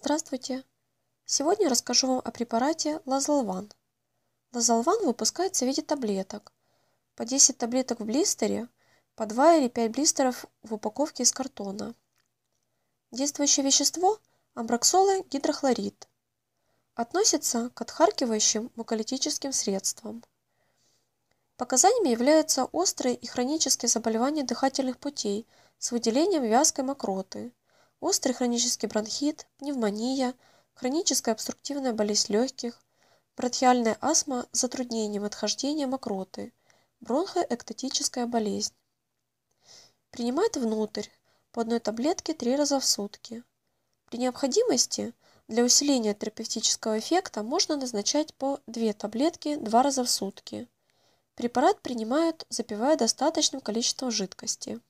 Здравствуйте! Сегодня расскажу вам о препарате Лазалван. Лазалван выпускается в виде таблеток. По 10 таблеток в блистере, по 2 или 5 блистеров в упаковке из картона. Действующее вещество – амброксолы гидрохлорид. Относится к отхаркивающим муколитическим средствам. Показаниями являются острые и хронические заболевания дыхательных путей с выделением вязкой мокроты – острый хронический бронхит, пневмония, хроническая обструктивная болезнь легких, бронхиальная астма с затруднением отхождения мокроты, бронхоэктотическая болезнь. Принимает внутрь по одной таблетке три раза в сутки. При необходимости для усиления терапевтического эффекта можно назначать по две таблетки два раза в сутки. Препарат принимают, запивая достаточным количеством жидкости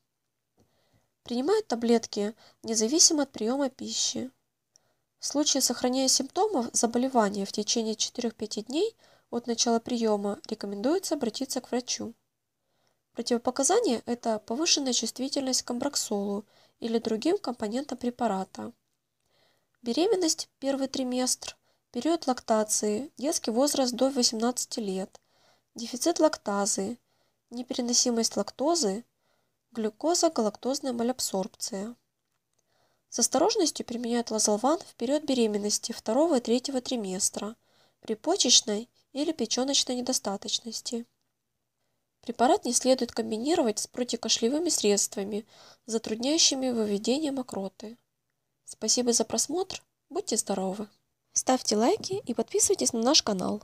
принимают таблетки независимо от приема пищи. В случае сохранения симптомов заболевания в течение 4-5 дней от начала приема рекомендуется обратиться к врачу. Противопоказания – это повышенная чувствительность к амброксолу или другим компонентам препарата, беременность – первый триместр, период лактации, детский возраст до 18 лет, дефицит лактазы, непереносимость лактозы, глюкоза, галактозная малябсорбция. С осторожностью применяют Лазалван в период беременности второго и третьего триместра при почечной или печеночной недостаточности. Препарат не следует комбинировать с противокошлевыми средствами, затрудняющими выведение мокроты. Спасибо за просмотр, будьте здоровы! Ставьте лайки и подписывайтесь на наш канал.